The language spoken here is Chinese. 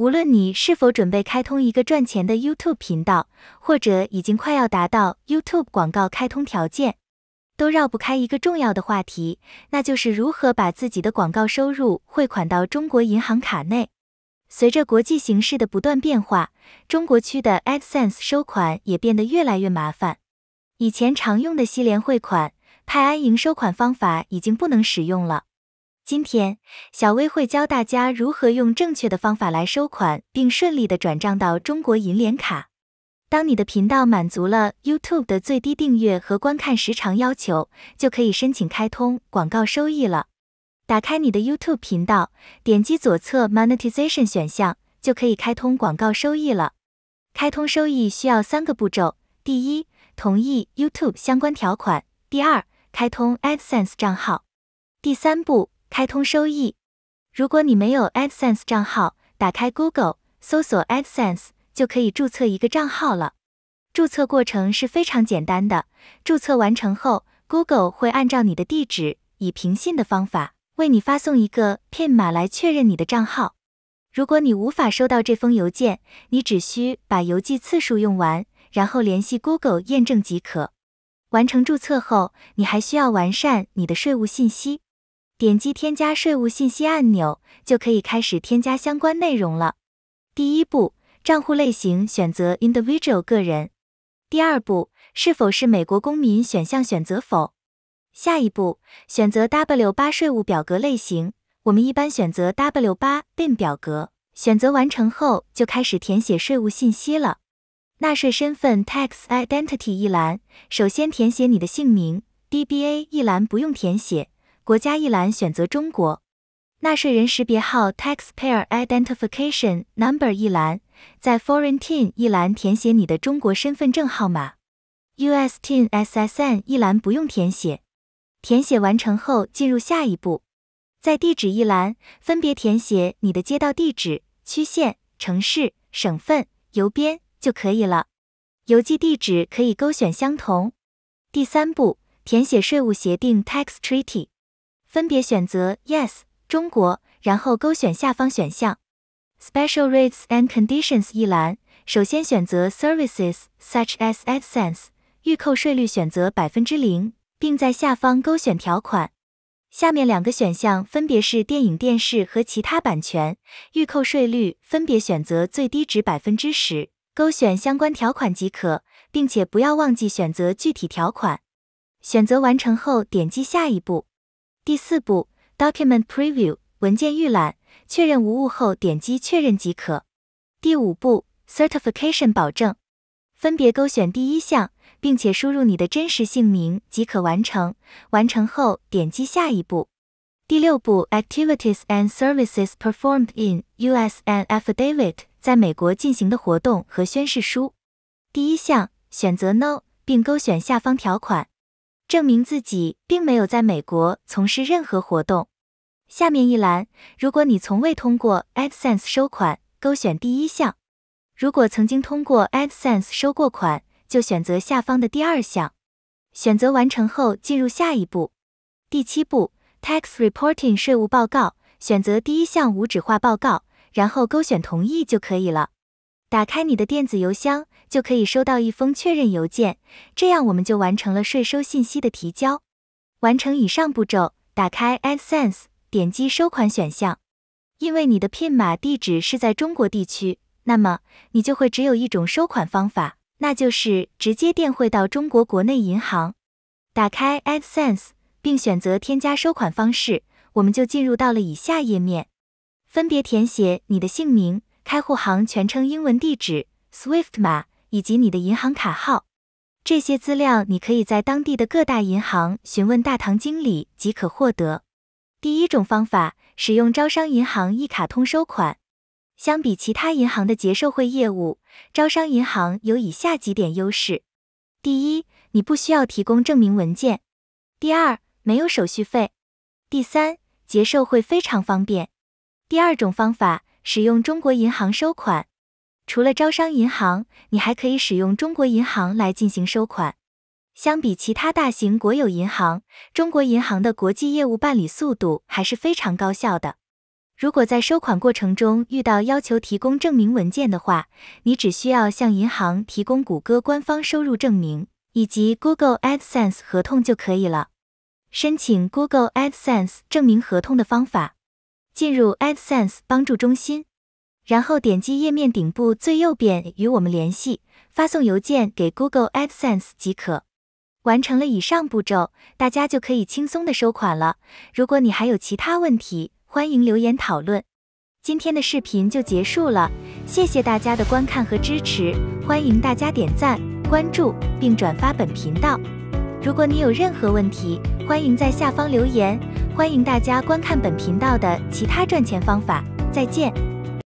无论你是否准备开通一个赚钱的 YouTube 频道，或者已经快要达到 YouTube 广告开通条件，都绕不开一个重要的话题，那就是如何把自己的广告收入汇款到中国银行卡内。随着国际形势的不断变化，中国区的 AdSense 收款也变得越来越麻烦。以前常用的西联汇款、派安营收款方法已经不能使用了。今天，小薇会教大家如何用正确的方法来收款，并顺利的转账到中国银联卡。当你的频道满足了 YouTube 的最低订阅和观看时长要求，就可以申请开通广告收益了。打开你的 YouTube 频道，点击左侧 Monetization 选项，就可以开通广告收益了。开通收益需要三个步骤：第一，同意 YouTube 相关条款；第二，开通 AdSense 账号；第三步。开通收益。如果你没有 AdSense 账号，打开 Google 搜索 AdSense，就可以注册一个账号了。注册过程是非常简单的。注册完成后，Google 会按照你的地址以平信的方法为你发送一个 PIN 码来确认你的账号。如果你无法收到这封邮件，你只需把邮寄次数用完，然后联系 Google 验证即可。完成注册后，你还需要完善你的税务信息。点击添加税务信息按钮，就可以开始添加相关内容了。第一步，账户类型选择 Individual（ 个人）。第二步，是否是美国公民选项选择否。下一步，选择 W8 税务表格类型，我们一般选择 W8 B i 表格。选择完成后，就开始填写税务信息了。纳税身份 Tax Identity 一栏，首先填写你的姓名。DBA 一栏不用填写。国家一栏选择中国，纳税人识别号 （Taxpayer Identification Number） 一栏，在 Foreign Tin 一栏填写你的中国身份证号码，US Tin SSN 一栏不用填写。填写完成后进入下一步，在地址一栏分别填写你的街道地址、区县、城市、省份、邮编就可以了。邮寄地址可以勾选相同。第三步，填写税务协定 （Tax Treaty）。分别选择 Yes 中国，然后勾选下方选项 Special Rates and Conditions 一栏。首先选择 Services such as Adsense，预扣税率选择百分之零，并在下方勾选条款。下面两个选项分别是电影电视和其他版权，预扣税率分别选择最低值百分之十，勾选相关条款即可，并且不要忘记选择具体条款。选择完成后，点击下一步。第四步，Document Preview 文件预览，确认无误后点击确认即可。第五步，Certification 保证，分别勾选第一项，并且输入你的真实姓名即可完成。完成后点击下一步。第六步，Activities and Services Performed in U.S. and Affidavit 在美国进行的活动和宣誓书，第一项选择 No 并勾选下方条款。证明自己并没有在美国从事任何活动。下面一栏，如果你从未通过 AdSense 收款，勾选第一项；如果曾经通过 AdSense 收过款，就选择下方的第二项。选择完成后，进入下一步。第七步，Tax Reporting 税务报告，选择第一项无纸化报告，然后勾选同意就可以了。打开你的电子邮箱。就可以收到一封确认邮件，这样我们就完成了税收信息的提交。完成以上步骤，打开 AdSense，点击收款选项。因为你的 PIN 码地址是在中国地区，那么你就会只有一种收款方法，那就是直接电汇到中国国内银行。打开 AdSense，并选择添加收款方式，我们就进入到了以下页面，分别填写你的姓名、开户行全称、英文地址、SWIFT 码。以及你的银行卡号，这些资料你可以在当地的各大银行询问大堂经理即可获得。第一种方法，使用招商银行一卡通收款，相比其他银行的结售汇业务，招商银行有以下几点优势：第一，你不需要提供证明文件；第二，没有手续费；第三，结售会非常方便。第二种方法，使用中国银行收款。除了招商银行，你还可以使用中国银行来进行收款。相比其他大型国有银行，中国银行的国际业务办理速度还是非常高效的。如果在收款过程中遇到要求提供证明文件的话，你只需要向银行提供谷歌官方收入证明以及 Google AdSense 合同就可以了。申请 Google AdSense 证明合同的方法：进入 AdSense 帮助中心。然后点击页面顶部最右边“与我们联系”，发送邮件给 Google Adsense 即可。完成了以上步骤，大家就可以轻松的收款了。如果你还有其他问题，欢迎留言讨论。今天的视频就结束了，谢谢大家的观看和支持，欢迎大家点赞、关注并转发本频道。如果你有任何问题，欢迎在下方留言。欢迎大家观看本频道的其他赚钱方法。再见。